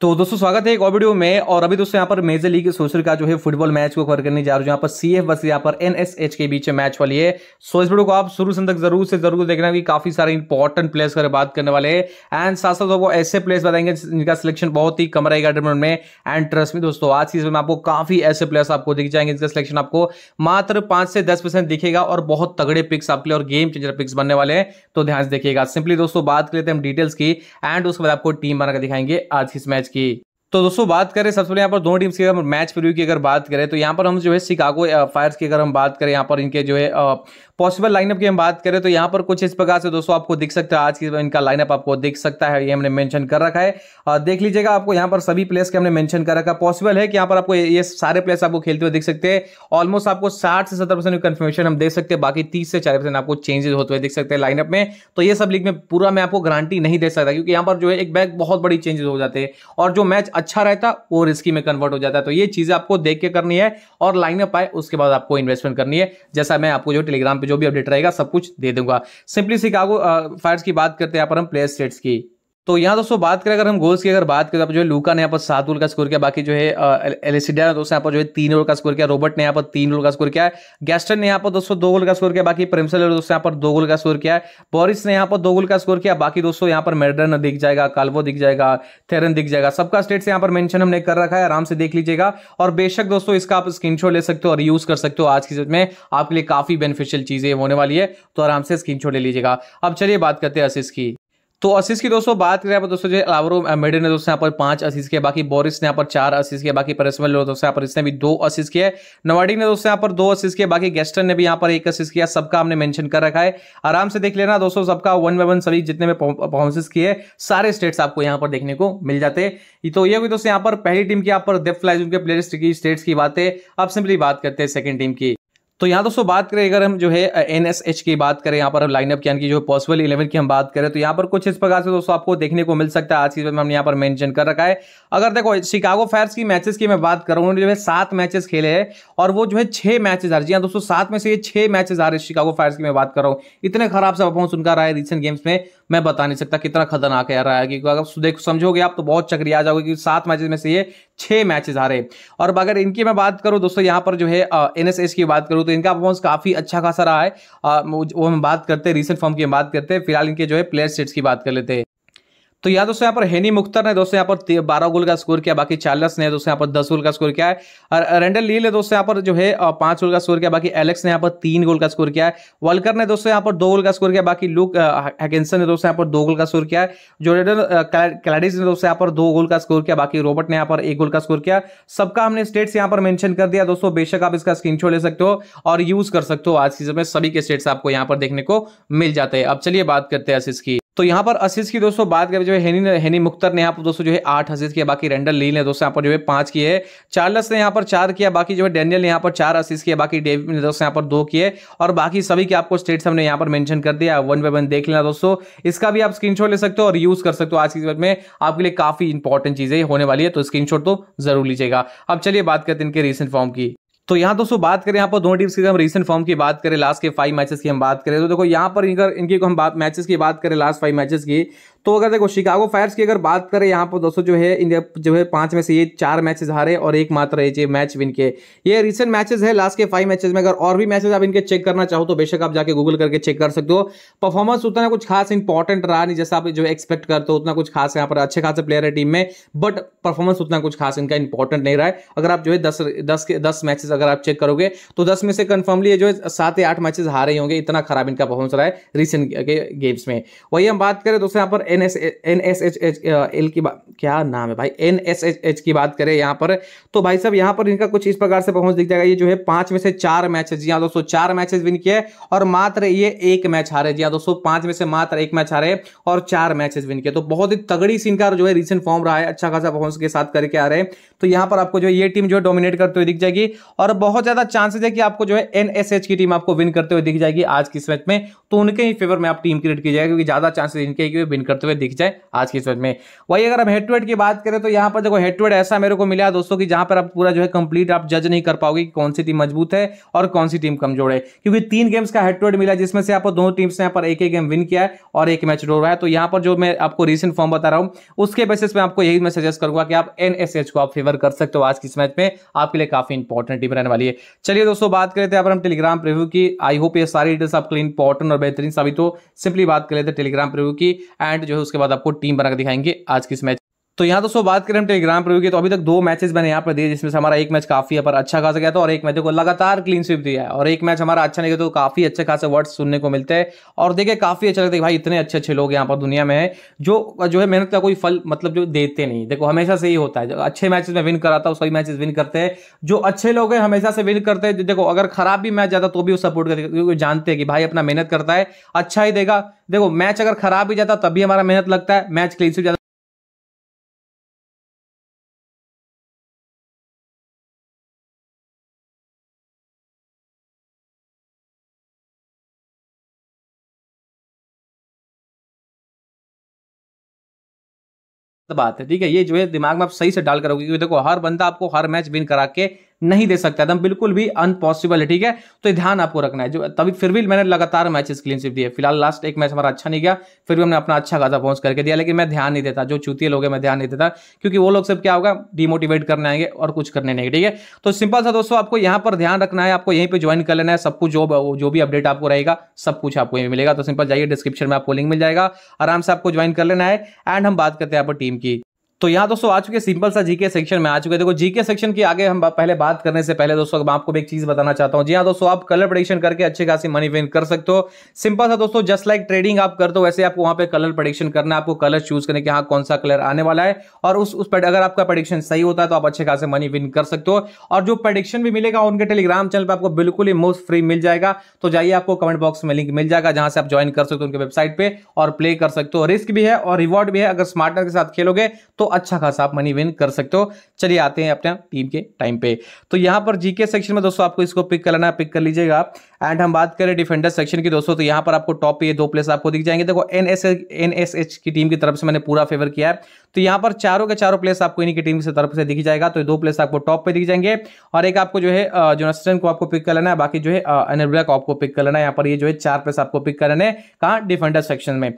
तो दोस्तों स्वागत है एक और वीडियो में और अभी दोस्तों यहाँ पर मेजर लीग सोशल का जो है फुटबॉल मैच को कवर करने जा रहा हूँ यहाँ पर सी एफ यहाँ पर एन एस एच के बीच मैच वाली है सो इस वीडियो को आप शुरू से तक जरूर से जरूर देखना कि काफी सारे इंपॉर्टेंट प्लेयर्स कर बात करने वाले हैं एंड साथ साथ आपको ऐसे प्लेयर्स बताएंगे जिनका सिलेक्शन बहुत ही कम रहेगा टूर्नामेंट में एंड ट्रस्ट में दोस्तों आज सीजन में आपको काफी ऐसे प्लेयर्स आपको दिख जाएंगे जिनका सिलेक्शन आपको मात्र पांच से दस परसेंट दिखेगा और बहुत तगड़े पिक्स आपके लिए और गेम चेंजर पिक्स बनने वाले हैं तो ध्यान से देखिएगा सिंपली दोस्तों बात कर लेते हैं हम डिटेल्स की एंड उसके बाद आपको टीम बनाकर दिखाएंगे आज इस मैच मैच की तो दोस्तों बात करें सबसे पहले यहाँ पर दोनों टीम्स की अगर मैच प्रीव्यू की अगर बात करें तो यहाँ पर हम जो है शिकागो फायर्स की अगर हम बात करें यहाँ पर इनके जो है पॉसिबल लाइनअप की हम बात करें तो यहाँ पर कुछ इस प्रकार से दोस्तों आपको दिख सकता है आज की इनका लाइनअप आपको दिख सकता है ये हमने मेंशन कर रखा है और देख लीजिएगा आपको यहाँ पर सभी प्लेस के हमने मेंशन कर रखा पॉसिबल है कि यहाँ पर आपको ये सारे प्लेस आपको खेलते हुए दिख सकते हैं ऑलमोस्ट आपको साठ से सत्तर परसेंट कन्फर्मेशन हम देख सकते हैं बाकी तीस से चालीस परसेंट आपको चेंजेस होते हुए दिख सकते हैं लाइनअप में तो ये सब लीग में पूरा मैं आपको गारंटी नहीं दे सकता क्योंकि यहाँ पर जो है एक बैग बहुत बड़ी चेंजेस हो जाते हैं और जो मैच अच्छा रहता वो रिस्की में कन्वर्ट हो जाता है तो ये चीज़ें आपको देख के करनी है और लाइनअप आए उसके बाद आपको इन्वेस्टमेंट करनी है जैसा मैं आपको जो टेलीग्राम पे जो भी अपडेट रहेगा सब कुछ दे दूंगा सिंपली सिकागो फायर्स की बात करते हैं यहाँ पर हम प्लेयर स्टेट्स की तो यहाँ दोस्तों बात करें अगर हम गोल्स की अगर बात करें तो जो है लूका ने यहाँ पर सात गोल का स्कोर किया बाकी जो है एलिसिडिया ने दोस्तों यहाँ पर जो है तीन रोल का स्कोर किया रॉबर्ट ने यहाँ पर तीन रोल का स्कोर किया गैस्टन ने यहाँ पर दोस्तों दो गोल का स्कोर किया बाकी प्रेमसल ने दोस्तों यहाँ पर दो गोल का स्कोर किया बॉरिस ने यहाँ पर दो गोल का स्कोर किया बाकी दोस्तों यहाँ पर मेडरन दिख जाएगा काल्वो दिख जाएगा थेरन दिख जाएगा सबका स्टेट्स यहाँ पर मैंशन हमने कर रखा है आराम से देख लीजिएगा और बेशक दोस्तों इसका आप स्क्रीन ले सकते हो और यूज कर सकते हो आज की में आपके लिए काफी बेनिफिशियल चीजें होने वाली है तो आराम से स्क्रीन ले लीजिएगा अब चलिए बात करते हैं असिस की तो असिस की दोस्तों बात करें पर दोस्तों जो लावरो मेडे ने दोस्तों यहाँ पर पांच असिस किया बाकी बोरिस ने यहाँ पर चार असिस किया बाकी परेसमल दोस्तों यहाँ पर इसने भी दो असिस किया नवाडी ने दोस्तों यहाँ पर दो असिस किया बाकी गेस्टन ने भी यहाँ पर एक असिस किया सबका हमने मेंशन कर रखा है आराम से देख लेना दोस्तों सबका वन बाय वन सभी जितने में परफॉर्मेंसेस किए सारे स्टेट्स आपको यहाँ पर देखने को मिल जाते तो ये हुई दोस्तों यहाँ पर पहली टीम की यहाँ पर डेफ फ्लाइज उनके प्लेयर्स की स्टेट्स की बात है अब सिंपली बात करते हैं सेकंड टीम की तो यहाँ दोस्तों बात करें अगर हम जो है एन एस एच की बात करें यहाँ पर हम लाइनअप की यानी जो पॉसिबल इलेवन की हम बात करें तो यहाँ पर कुछ इस प्रकार से दोस्तों आपको देखने को मिल सकता है आज की में हमने यहाँ पर मेंशन कर रखा है अगर देखो शिकागो फायर्स की मैचेस की मैं बात करूँ उन्होंने जो है सात मैचेस खेले हैं और वो जो है छह मैचेज हार जी हाँ दोस्तों सात में से ये छह मैचेस हैं शिकागो फायर्स की मैं बात कर रहा हूँ इतने खराब सा परफॉर्मेंस उनका रहा है रिसेंट गेम्स में मैं बता नहीं सकता कितना खतरनाक है रहा है क्योंकि अगर देखो समझोगे आप तो बहुत चक्री आ जाओगे क्योंकि सात मैचेज में से ये छह मैचेस हैं और अगर इनकी मैं बात करूँ दोस्तों यहाँ पर जो है एन की बात करूँ तो इनका परफॉर्मेंस काफ़ी अच्छा खासा रहा है आ, वो हम बात करते हैं रिसेंट फॉर्म की बात करते हैं फिलहाल इनके जो है प्लेयर सेट्स की बात कर लेते हैं तो या दोस्तों यहाँ पर हेनी मुख्तर ने दोस्तों यहाँ पर बारह गोल का स्कोर किया बाकी चार्लस ने दोस्तों यहाँ पर दस गोल का स्कोर किया है और रेंडल लील ने दोस्तों यहाँ पर जो है पांच गोल का स्कोर किया बाकी एलेक्स ने यहाँ पर तीन गोल का स्कोर किया है वॉलकर ने दोस्तों यहाँ पर दो गोल का स्कोर किया बाकी लुक हैगेंसन ने दोस्तों यहाँ पर दो गोल का स्कोर किया है जोर्डन क्लैडिस ने दोस्तों यहाँ पर दो गोल का स्कोर किया बाकी रॉबर्ट ने यहाँ पर एक गोल का स्कोर किया सबका हमने स्टेट्स यहाँ पर मैंशन कर दिया दोस्तों बेशक आप इसका स्क्रीन ले सकते हो और यूज कर सकते हो आज की समय सभी के स्टेट्स आपको यहाँ पर देखने को मिल जाते हैं अब चलिए बात करते हैं इसकी तो यहाँ पर असिस की दोस्तों बात करें जो है हेनी हेनी मुख्तर ने यहाँ पर दोस्तों जो है आठ असिस किया बाकी रेंडल लील ने दोस्तों यहाँ पर जो है पांच किए चार्लस ने यहाँ पर चार किया बाकी जो है डेनियल ने यहाँ पर चार असिस किया बाकी डेविड ने दोस्तों यहाँ पर दो किए और बाकी सभी के आपको स्टेट्स हमने यहाँ पर मैंशन कर दिया वन बाय वन देख लेना दोस्तों इसका भी आप स्क्रीन ले सकते हो और यूज कर सकते हो आज की में आपके लिए काफी इंपॉर्टेंट चीजें होने वाली है तो स्क्रीन तो जरूर लीजिएगा अब चलिए बात करते हैं इनके रिसेंट फॉर्म की तो यहाँ दोस्तों बात करें यहाँ पर दोनों टीम्स की हम रिसेंट फॉर्म की बात करें लास्ट के फाइव मैचेस की हम बात करें तो देखो यहाँ पर इनका इनकी हम बात मैचेस की बात करें लास्ट फाइव मैचेस की तो अगर देखो शिकागो फायर्स की अगर बात करें यहाँ पर दोस्तों जो है इंडिया जो है पांच में से ये चार मैचेस हारे और एक मात्र है मैच विन के ये रिसेंट मैचेस है लास्ट के फाइव मैचेस में अगर और भी मैचेस आप इनके चेक करना चाहो तो बेशक आप जाके गूगल करके चेक कर सकते हो परफॉर्मेंस उतना कुछ खास इंपॉर्टेंट रहा नहीं जैसा आप जो एक्सपेक्ट करते हो उतना कुछ खास यहाँ पर अच्छे खासे प्लेयर है टीम में बट परफॉर्मेंस उतना कुछ खास इनका इंपॉर्टेंट नहीं रहा है अगर आप जो है दस दस के दस मैचेस अगर आप चेक करोगे तो दस में से कन्फर्मली जो है सात या आठ मैचेस हारे होंगे इतना खराब इनका परफॉर्मेंस रहा है रिसेंट गेम्स में वही हम बात करें दोस्तों यहाँ पर N S N S H H L की बात क्या नाम है भाई एन एस एच एच की बात करें यहाँ पर तो भाई साहब यहाँ पर इनका कुछ इस प्रकार से पहुंच दिख जाएगा ये जो है पांच में से चार मैचेस जी हाँ दोस्तों चार मैचेस विन किए और मात्र ये एक मैच हारे जी हाँ दोस्तों पांच में से मात्र एक मैच हारे और चार मैचेस विन किए तो बहुत ही तगड़ी सी इनका जो है रिसेंट फॉर्म रहा है अच्छा खासा पहुंच के साथ करके आ रहे हैं तो यहाँ पर आपको जो है ये टीम जो है डोमिनेट करते हुए दिख जाएगी और बहुत ज्यादा चांसेस है कि आपको जो है एन की टीम आपको विन करते हुए दिख जाएगी आज की इस मैच में तो उनके ही फेवर में आप टीम क्रिएट की जाएगी क्योंकि ज्यादा चांसेस इनके विन करते करते तो हुए दिख जाए आज की स्टेज में वही अगर हम हेड टू हेड की बात करें तो यहाँ पर देखो हेड टू हेड ऐसा मेरे को मिला दोस्तों की जहां पर आप पूरा जो है कंप्लीट आप जज नहीं कर पाओगे कि कौन सी टीम मजबूत है और कौन सी टीम कमजोर है क्योंकि तीन गेम्स का हेड टू हेड मिला जिसमें से आपको दोनों टीम्स ने यहाँ पर एक एक गेम विन किया है और एक मैच डोर है तो यहाँ पर जो मैं आपको रिसेंट फॉर्म बता रहा हूँ उसके बेसिस में आपको यही मैं सजेस्ट करूंगा कि आप एन को आप फेवर कर सकते हो आज की इस मैच में आपके लिए काफी इंपॉर्टेंट टीम रहने वाली है चलिए दोस्तों बात करें थे तो हम टेलीग्राम प्रिव्यू की आई होप ये सारी डिटेल्स आपके लिए इंपॉर्टेंट और बेहतरीन साबित हो सिंपली बात कर लेते टेलीग्राम प्रिव्यू की एंड जो है उसके बाद आपको टीम बनाकर दिखाएंगे आज किस मैच तो यहाँ दोस्तों बात करें हम टेलीग्राम पर की तो अभी तक दो मैचेस मैंने यहाँ पर दिए जिसमें से हमारा एक मैच काफी पर अच्छा खासा गया था और एक मैच को लगातार क्लीन स्वीप दिया है और एक मैच हमारा अच्छा नहीं गया तो काफी अच्छे खासे वर्ड्स सुनने को मिलते हैं और देखिए काफी अच्छा लगता है भाई इतने अच्छे अच्छे लोग यहाँ पर दुनिया में है जो जो है मेहनत का कोई फल मतलब जो देते नहीं देखो हमेशा से ही होता है अच्छे मैचेस में विन कराता हूँ सभी मैचेस विन करते हैं जो अच्छे लोग हैं हमेशा से विन करते हैं देखो अगर खराब भी मैच जाता तो भी वो सपोर्ट करते क्योंकि जानते हैं कि भाई अपना मेहनत करता है अच्छा ही देगा देखो मैच अगर खराब भी जाता तब भी हमारा मेहनत लगता है मैच क्लीन स्वीप बात है ठीक है ये जो है दिमाग में आप सही से डाल करोगे क्योंकि देखो हर बंदा आपको हर मैच विन करा के नहीं दे सकता एकदम बिल्कुल भी अनपॉसिबल है ठीक है तो ध्यान आपको रखना है जो तभी फिर भी मैंने लगातार मैचेस क्लीन स्विप दिए फिलहाल लास्ट एक मैच हमारा अच्छा नहीं गया फिर भी हमने अपना अच्छा खासा पहुंच करके दिया लेकिन मैं ध्यान नहीं देता जो चूतिए लोग हैं मैं ध्यान नहीं देता क्योंकि वो लोग सब क्या होगा डिमोटिवेट करने आएंगे और कुछ करने नहीं ठीक है तो सिंपल सा दोस्तों आपको यहाँ पर ध्यान रखना है आपको यहीं पर ज्वाइन कर लेना है सब कुछ जो जो भी अपडेट आपको रहेगा सब कुछ आपको यहीं मिलेगा तो सिंपल जाइए डिस्क्रिप्शन में आपको लिंक मिल जाएगा आराम से आपको ज्वाइन कर लेना है एंड हम बात करते हैं यहाँ टीम की तो यहाँ दोस्तों आ चुके सिंपल सा जीके सेक्शन में आ चुके देखो जीके सेक्शन की आगे हम पहले बात करने से पहले दोस्तों मैं आपको एक चीज बताना चाहता हूँ जी हाँ दोस्तों आप कलर प्रोडिक्शन करके अच्छे खासी मनी विन कर सकते हो सिंपल सा दोस्तों जस्ट लाइक ट्रेडिंग आप करते हो वैसे आपको वहां पे कलर प्रोडिक्शन करना आपको कलर चूज करने के हाँ कौन सा कलर आने वाला है और उस उस पर अगर आपका प्रोडिक्शन सही होता है तो आप अच्छे खासे मनी विन कर सकते हो और जो प्रोडिक्शन भी मिलेगा उनके टेलीग्राम चैनल पर आपको बिल्कुल ही मोस्ट फ्री मिल जाएगा तो जाइए आपको कमेंट बॉक्स में लिंक मिल जाएगा जहां से आप ज्वाइन कर सकते हो उनके वेबसाइट पर और प्ले कर सकते हो रिस्क भी है और रिवॉर्ड भी है अगर स्मार्टनर के साथ खेलोगे तो तो अच्छा खासा आप मनी विन कर सकते हो चलिए आते हैं अपने टीम के टाइम पे तो यहां पर जीके सेक्शन में दोस्तों आपको इसको पिक कर लेना पिक कर लीजिएगा आप एंड हम बात करें डिफेंडर सेक्शन की दोस्तों तो यहां पर आपको टॉप पे ये दो प्लेस आपको दिख जाएंगे देखो एन एस की टीम की तरफ से मैंने पूरा फेवर किया है तो यहां पर चारों के चारों प्लेस आपको इनकी टीम की तरफ से दिख जाएगा तो दो प्लेस आपको टॉप पे दिख जाएंगे और एक आपको जो है जो जोनास्टन को आपको पिक कर लेना है बाकी जो है अनब्रा को आपको पिक कर लेना है यहाँ पर ये जो है चार प्लेस आपको पिक कर लेना है कहा डिफेंडर सेक्शन में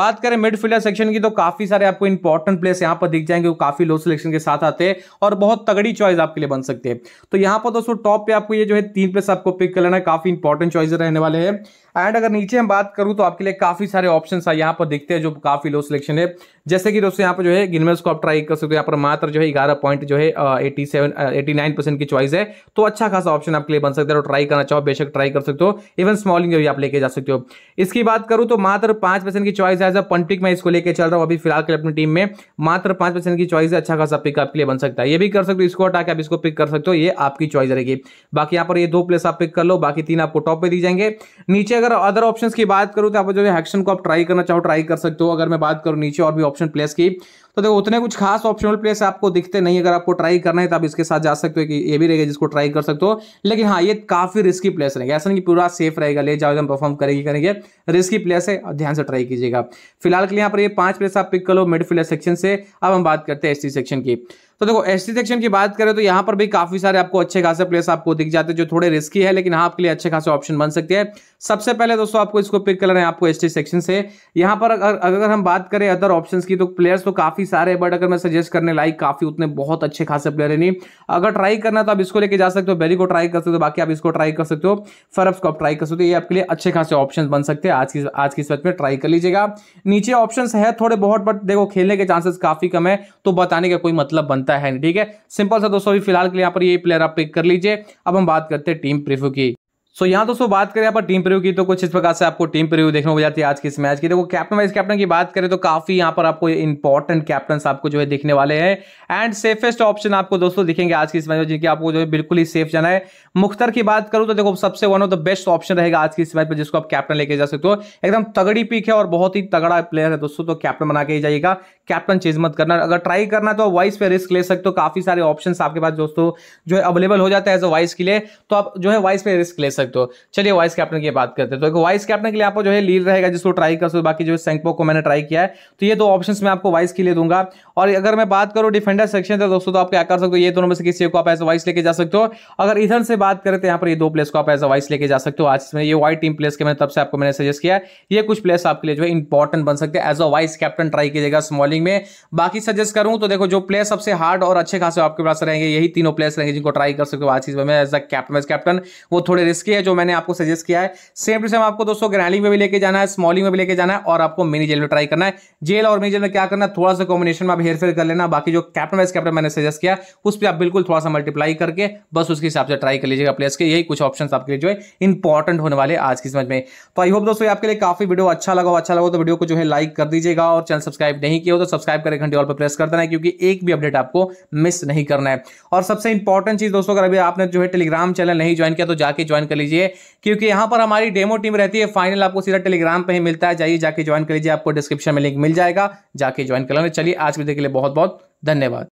बात करें मिडफील्डर सेक्शन की तो काफी सारे आपको इंपॉर्टेंट प्लेस यहाँ पर दिख जाएंगे वो काफी लो सिलेक्शन के साथ आते हैं और बहुत तगड़ी चॉइस आपके लिए बन सकते हैं तो यहाँ पर दोस्तों टॉप पे आपको ये जो है तीन प्लस आपको पिक कर लेना काफी इंपॉर्टेंट चॉइस रहने वाले हैं एंड अगर नीचे हम बात करूं तो आपके लिए काफी सारे ऑप्शन है यहाँ पर देखते हैं जो काफी लो सिलेक्शन है जैसे कि दोस्तों यहाँ पर जो है गिनमेस को आप ट्राई कर सकते हो यहाँ पर मात्र जो है ग्यारह पॉइंट जो है eighty seven eighty nine percent की चॉइस है तो अच्छा खासा ऑप्शन आपके लिए बन सकता है और ट्राई करना चाहो बेशक ट्राई कर सकते हो इवन स्मॉलिंग जो आप लेके जा सकते हो इसकी बात करूँ तो मात्र पांच परसेंट की चॉइस है एज अ पंटिक मैं इसको लेकर चल रहा हूँ अभी फिलहाल के अपनी टीम में मात्र पांच परसेंट की चॉइस है अच्छा खासा पिक आपके लिए बन सकता है ये भी कर सकते हो इसको हटा के आप इसको पिक कर सकते हो ये आपकी चॉइस रहेगी बाकी यहाँ पर ये दो प्लेस आप पिक कर लो बाकी तीन आपको टॉप पे दी जाएंगे नीचे अगर अदर ऑप्शन की बात करूँ तो आप जो हैक्शन को आप ट्राई करना चाहो ट्राई कर सकते हो अगर मैं बात करूँ नीचे और भी ऑप्शन प्लेस की तो देखो उतने कुछ खास ऑप्शनल प्लेस आपको दिखते नहीं अगर आपको ट्राई करना है तो आप इसके साथ जा सकते हो कि ये भी रहेगा जिसको ट्राई कर सकते हो लेकिन हाँ ये काफी रिस्की प्लेस रहेगा ऐसा नहीं कि पूरा सेफ रहेगा ले जाओ एकदम परफॉर्म करेगी करेंगे रिस्की प्लेस है ध्यान से ट्राई कीजिएगा फिलहाल के लिए यहाँ पर ये पांच प्लेस आप पिक कर लो मिडफील्ड सेक्शन से अब हम बात करते हैं एस सेक्शन की तो देखो एस सेक्शन की बात करें तो यहाँ पर भी काफी सारे आपको अच्छे खासे प्लेस आपको दिख जाते हैं जो थोड़े रिस्की है लेकिन हाँ आपके लिए अच्छे खासे ऑप्शन बन सकते हैं सबसे पहले दोस्तों आपको इसको पिक रहे हैं आपको एस सेक्शन से यहाँ पर अगर अगर हम बात करें अदर ऑप्शन की तो प्लेयर्स तो काफी सारे बट अगर मैं सजेस्ट करने लाइक काफी उतने बहुत अच्छे खासे प्लेयर है नहीं अगर ट्राई करना तो आप इसको लेके जा सकते हो बेरी को ट्राई कर सकते हो बाकी आप इसको ट्राई कर सकते हो फरब्स को आप ट्राई कर सकते हो ये आपके लिए अच्छे खासे ऑप्शन बन सकते हैं आज की आज की सच में ट्राई कर लीजिएगा नीचे ऑप्शन है थोड़े बहुत बट देखो खेलने के चांसेस काफी कम है तो बताने का कोई मतलब बनता है सकता है ठीक है सिंपल सा दोस्तों अभी फिलहाल के लिए यहाँ पर ये प्लेयर आप पिक कर लीजिए अब हम बात करते हैं टीम प्रीव्यू की सो so, यहाँ दोस्तों बात करें यहाँ पर टीम प्रिव्यू की तो कुछ इस प्रकार से आपको टीम प्रिव्यू देखने को जाती है आज की इस मैच की देखो कैप्टन वाइस कैप्टन की बात करें तो काफी यहाँ पर आपको इंपॉर्टेंट कैप्टन आपको जो है दिखने वाले हैं एंड सेफेस्ट ऑप्शन आपको दोस्तों दिखेंगे आज की इस मैच में जिनकी आपको जो है बिल्कुल ही सेफ जाना है मुख्तर की बात करूँ तो देखो सबसे one of the best option रहेगा आज की इस मैच में जिसको आप कैप्टन लेके जा सकते हो एकदम तगड़ी पिक है और बहुत ही तगड़ा प्लेयर है दोस्तों तो कैप्टन बना के ही जाइएगा कैप्टन चेंज मत करना अगर ट्राई करना तो वाइस पे रिस्क ले सकते हो काफी सारे ऑप्शन आपके पास दोस्तों जो है अवेलेबल हो जाता है एज अ वाइस के लिए तो आप जो है वाइस पे रिस्क ले सकते हो चलिए वाइस कैप्टन की बात करते हैं तो एक वाइस कैप्टन के लिए आपको जो है लीड रहेगा जिसको ट्राई कर सकते बाकी जो है सेंकपो को मैंने ट्राई किया है तो ये दो ऑप्शन मैं आपको वाइस के लिए दूंगा और अगर मैं बात करूँ डिफेंडर सेक्शन से दोस्तों तो आप क्या कर सकते हो ये दोनों में से किसी को आप एज अ वाइस लेके जा सकते हो अगर इधर से बात करें तो यहाँ पर ये दो प्लेस को आप एज अ वाइस लेके जा सकते हो आज में ये वाइट टीम प्लेस के मैंने तब से आपको मैंने सजेस्ट किया ये कुछ प्लेस आपके लिए जो है इंपॉर्टेंट बन सकते हैं as a vice captain try कीजिएगा स्मॉल बॉलिंग में बाकी सजेस्ट करूं तो देखो जो प्लेयर सबसे हार्ड और अच्छे खासे आपके पास रहेंगे यही तीनों प्लेयर्स रहेंगे जिनको ट्राई कर सकते हो आज सीजन में as a captain as captain वो थोड़े रिस्की है जो मैंने आपको सजेस्ट किया है सेम टू सेम आपको दोस्तों ग्रैंडिंग में भी लेके जाना है स्मॉलिंग में भी लेके जाना है और आपको मिनी जेल में ट्राई करना है जेल और मिनी जेल में क्या करना थोड़ा सा कॉम्बिनेशन में आप हेरफेर कर लेना बाकी जो कैप्टन वाइस कैप्टन मैंने सजेस्ट किया उस पर आप बिल्कुल थोड़ा सा मल्टीप्लाई करके बस उसके हिसाब से ट्राई कर लीजिएगा प्लेयर्स के यही कुछ ऑप्शन आपके लिए जो है इंपॉर्टेंट होने वाले आज की समझ में तो आई होप दोस्तों आपके लिए काफी वीडियो अच्छा लगा अच्छा लगा तो वीडियो को जो है लाइक कर दीजिएगा और चैनल सब्सक्राइब नहीं किया तो तो सब्सक्राइब करें घंटे ऑल पर प्रेस कर देना है क्योंकि एक भी अपडेट आपको मिस नहीं करना है और सबसे इंपॉर्टेंट चीज दोस्तों अगर अभी आपने जो है टेलीग्राम चैनल नहीं ज्वाइन किया तो जाके ज्वाइन कर लीजिए क्योंकि यहां पर हमारी डेमो टीम रहती है फाइनल आपको सीधा टेलीग्राम पर ही मिलता है जाइए जाके ज्वाइन कर लीजिए आपको डिस्क्रिप्शन में लिंक मिल जाएगा जाके ज्वाइन कर लेना चलिए आज वीडियो के लिए बहुत बहुत धन्यवाद